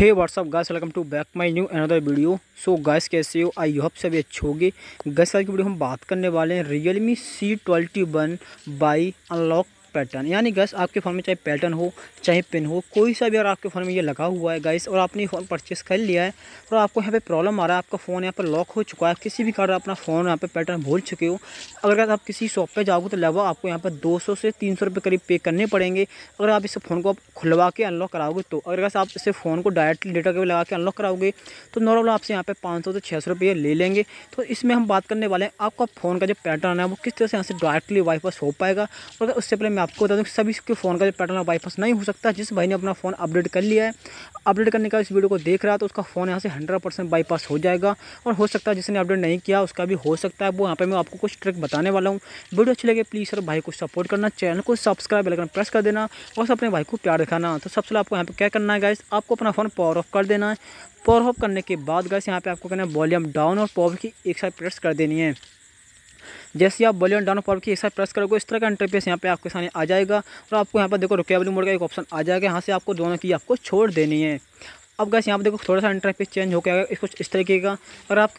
hey what's up guys welcome to back my new another video so guys कैसे हो I hope सब अच्छे होगी गाइस आज की वीडियो हम बात करने वाले हैं Realme C twenty one by unlock pattern यानी गैस आपके फ़ोन में चाहे पैटर्न हो चाहे पिन हो कोई सा भी अगर आपके फ़ोन में ये लगा हुआ है गैस और आपने फ़ोन परचेस कर लिया है और आपको यहाँ पे प्रॉब्लम आ रहा है आपका फ़ोन यहाँ पर लॉक हो चुका है किसी भी कारण अपना फ़ोन यहाँ पर पैटर्न भूल चुके हो अगर गैस आप किसी शॉप पर जाओगे तो लगभग आपको यहाँ पर दो से तीन सौ करीब पे करने पड़ेंगे अगर आप इस फ़ोन को आप खुलवा के अनलॉक कराओगे तो अगर गैस आप इसे फ़ोन को डायरेक्टली डेटा के लगा के अनलॉक कराओगे तो नॉर्मल आपसे यहाँ पर पाँच सौ से छः सौ रुपये ले लेंगे तो इसमें हम बात करने वाले हैं आपका फ़ोन का जो पैटर्न है वो किस तरह से यहाँ से डायरेक्टली वाईफाई हो पाएगा और उससे पहले मैं आपको बता दूँ कि सभी के फ़ोन का जो पैटर्न बाईपास नहीं हो सकता जिस भाई ने अपना फ़ोन अपडेट कर लिया है अपडेट करने का इस वीडियो को देख रहा है तो उसका फ़ोन यहाँ से हंड्रेड परसेंट बाईपास हो जाएगा और हो सकता है जिसने अपडेट नहीं किया उसका भी हो सकता है वो यहाँ पर मैं आपको कुछ ट्रिक बताने वाला हूँ वीडियो अच्छी लगे प्लीज़ सर भाई को सपोर्ट करना चैनल को सब्सक्राइब बेलकन प्रेस कर देना और अपने भाई को प्यार दिखाना तो सबसे आपको यहाँ पर क्या करना है गाइस आपको अपना फ़ोन पावर ऑफ कर देना है पावर ऑफ करने के बाद गाइस यहाँ पे आपको कहना है वॉल्यूम डाउन और पावर की एक साइड प्रेस कर देनी है जैसे आप बोलियन डाउन पर की एक साथ प्रेस करोगे इस तरह का इंटरफेस यहाँ पे आपके सामने आ जाएगा और आपको यहाँ पर देखो रिकेबली मोड का एक ऑप्शन आ जाएगा यहाँ से आपको दोनों की आपको छोड़ देनी है अब गैस यहाँ पर देखो थोड़ा सा इंटरफेस चेंज होकर आएगा कुछ इस तरीके का अगर आप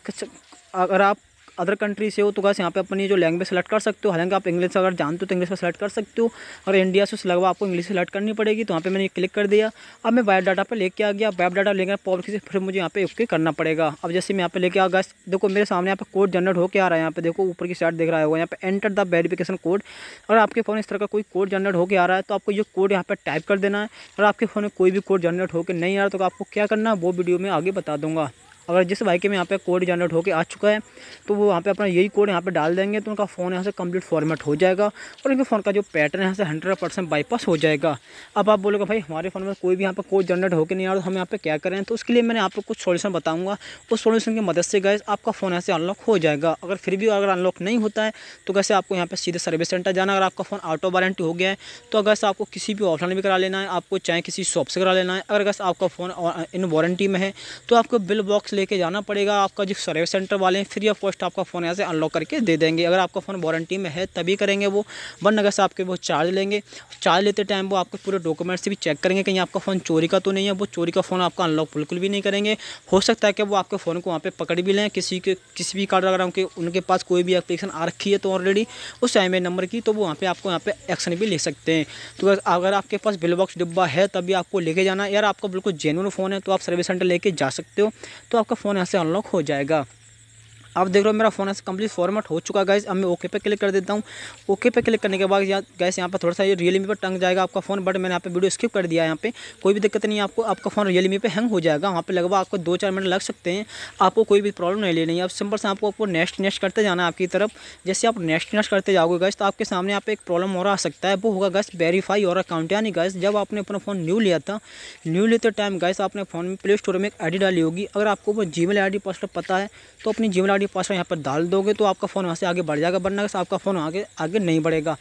अगर आप अदर कंट्री से हो तो बस यहाँ पे अपनी जो लैंग्वेज सेलेक्ट कर सकते हो हालांकि आप इंग्लिश अगर जानते हो तो इंग्लिश में सेलेक्ट कर सकते हो अगर इंडिया से लगवा आपको इंग्लिश सेलेक्ट करनी पड़ेगी तो यहाँ पर मैंने क्लिक कर दिया अब मैं बायो डाटा पर लेके आ गया बायो डाटा लेकर पॉप से फिर मुझे यहाँ पे ओके करना पड़ेगा अब जैसे मैं यहाँ पे लेके आ गया देखो मेरे सामने यहाँ पे कोड जनरेट होकर आ रहा है यहाँ पे देखो ऊपर की साइड देख रहा होगा यहाँ पे एंटर द वेरीफिकेशन कोड अगर आपके फ़ोन इस तरह का कोई कोड जनरेट होकर आ रहा है तो आपको ये कोड यहाँ पर टाइप कर देना है और आपके फ़ोन में कोई भी कोड जनरेट होकर नहीं आ रहा तो आपको क्या करना है वो वीडियो में आगे बता दूंगा अगर जिस बाइक के में यहाँ पे कोड जनरेट होकर आ चुका है तो वो वहाँ पे अपना यही कोड यहाँ पे डाल देंगे तो उनका फ़ोन यहाँ से कंप्लीट फॉर्मेट हो जाएगा और उनके फ़ोन का जो पैटर्न है यहाँ से हंड्रेड परसेंट बाईपास हो जाएगा अब आप बोलोगे भाई हमारे फ़ोन में कोई भी यहाँ पर कोड जनरेट होकर नहीं आ रहा तो हम यहाँ पर क्या करें तो उसके लिए मैंने आपको कुछ सोल्यूशन बताऊँगा उस सोल्यूशन की मदद से गए आपका फ़ोन यहाँ से अनलॉक हो जाएगा अगर फिर भी अगर अनलॉक नहीं होता है तो कैसे आपको यहाँ पर सीधे सर्विस सेंटर जाना अगर आपका फ़ोन आउट ऑफ वारंटी हो गया है तो अगर से आपको किसी भी ऑफलाइन भी करा लेना है आपको चाहे किसी शॉप से करा लेना है अगर अगर आपका फ़ोन इन वारंटी में है तो आपको बिल बॉक्स लेके जाना पड़ेगा आपका जो सर्विस सेंटर वाले हैं फ्री ऑफ कॉस्ट आपका फ़ोन यहाँ से अनलॉक करके दे देंगे अगर आपका फ़ोन वारंटी में है तभी करेंगे वो अगर से आपके वो चार्ज लेंगे चार्ज लेते टाइम वो आपके पूरे डॉक्यूमेंट्स भी चेक करेंगे कहीं आपका फ़ोन चोरी का तो नहीं है वो चोरी का फ़ोन आपका अनलॉक बिल्कुल भी नहीं करेंगे हो सकता है कि वो आपके फ़ोन को वहाँ पर पकड़ भी लें किसी के किसी भी कार्ड अगर उनके उनके पास कोई भी एप्लीकेशन आ रखी है तो ऑलरेडी उस एम नंबर की तो वो वहाँ पर आपको यहाँ पर एक्शन भी ले सकते हैं तो अगर आपके पास बिल बॉक्स डिब्बा है तभी आपको लेके जाना यार आपका बिल्कुल जेनुअन फ़ोन है तो आप सर्विस सेंटर लेके जा सकते हो तो आपका फ़ोन यहाँ से अनलॉक हो जाएगा आप देख रहे हो मेरा फ़ोन ऐसे कंप्लीट फॉर्मेट हो चुका है गैस अब मैं ओके पे क्लिक कर देता हूँ ओके पे क्लिक करने के बाद यहाँ गैस यहाँ पर थोड़ा सा ये रियलमी पर टंग जाएगा आपका फ़ोन बट मैंने यहाँ पे वीडियो स्किप कर दिया है यहाँ पे कोई भी दिक्कत नहीं आपको आपका फ़ोन रियलमी पे हैंग हो जाएगा वहाँ पर लगभग आपको दो चार मिनट लग सकते हैं आपको कोई भी प्रॉब्लम नहीं लेनी है अब सिंपल से आपको आपको नेक्स्ट नेक्स्ट करते जाना है आपकी तरफ जैसे आप नेक्स्ट नेक्स्ट करते जाओगे गैस तो आपके सामने यहाँ पे एक प्रॉब्लम और आ सकता है वो होगा गैस वेरीफाई और अकाउंट यानी गैस जब आपने अपना फ़ोन न्यू लिया था न्यू लेते टाइम गैस आपने फ़ोन में प्ले स्टोर में एक आई डाली होगी अगर आपको वो जी मेल आई पता है तो अपनी जी मेल आईडी पासवर्ड यहाँ पर डाल दोगे तो आपका फ़ोन वहाँ से आगे बढ़ जाएगा वरना आपका फ़ोन आगे आगे नहीं बढ़ेगा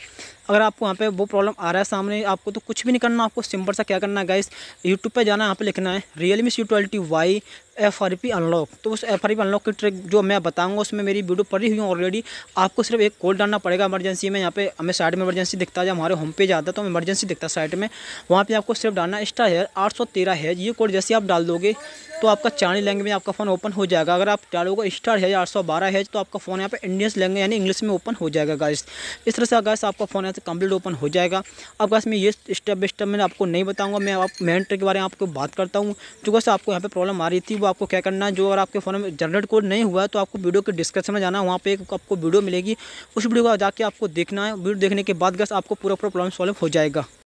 अगर आपको वहाँ पे वो प्रॉब्लम आ रहा है सामने आपको तो कुछ भी नहीं करना आपको सिंपल सा क्या करना है गाइस यूट्यूब पर जाना है यहाँ पर लिखना है Realme C twelve by F R P unlock तो उस एफ आर पी अनलॉक की ट्रिक जो मैं बताऊंगा उसमें मेरी वीडियो पड़ी हुई है ऑलरेडी आपको सिर्फ एक कोड डालना पड़ेगा इमरजेंसी में यहाँ पे हमें साइड में इमरजेंसी दिखता है जब हमारे होम पेज आता है तो हम इमरजेंसी दिखता है साइड में वहाँ पर आपको सिर्फ डालना एक्स्ट्रा है आठ सौ तेरह है ये कोड जैसे आप डाल दोगे तो आपका चाइनीज लैंग्वेज में आपका फ़ोन ओपन हो जाएगा अगर आप डालोगे स्टार है आठ सौ बारह है तो आपका फ़ोन यहाँ पे इंडियन लैंग्वेज यानी इंग्लिश में ओपन हो जाएगा गाइस इस तरह से अगर आपका फ़ोन यहाँ से कंप्लीट ओपन हो जाएगा अब गाइस मैं ये स्टेप बाई स्टेप मैंने आपको नहीं बताऊँगा मैं आप मेन ट्रिक के बारे में आपको बात करता हूँ जो आपको यहाँ पर प्रॉब्लम आ रही थी वो आपको क्या करना है जो अगर आपके फ़ोन में जनरेट कोड नहीं हुआ है तो आपको वीडियो के डिस्क्रिप्शन में जाना है वहाँ पे एक आपको वीडियो मिलेगी उस वीडियो को जाके आपको देखना है वीडियो देखने के बाद बस आपको पूरा पूरा प्रॉब्लम सॉल्व हो जाएगा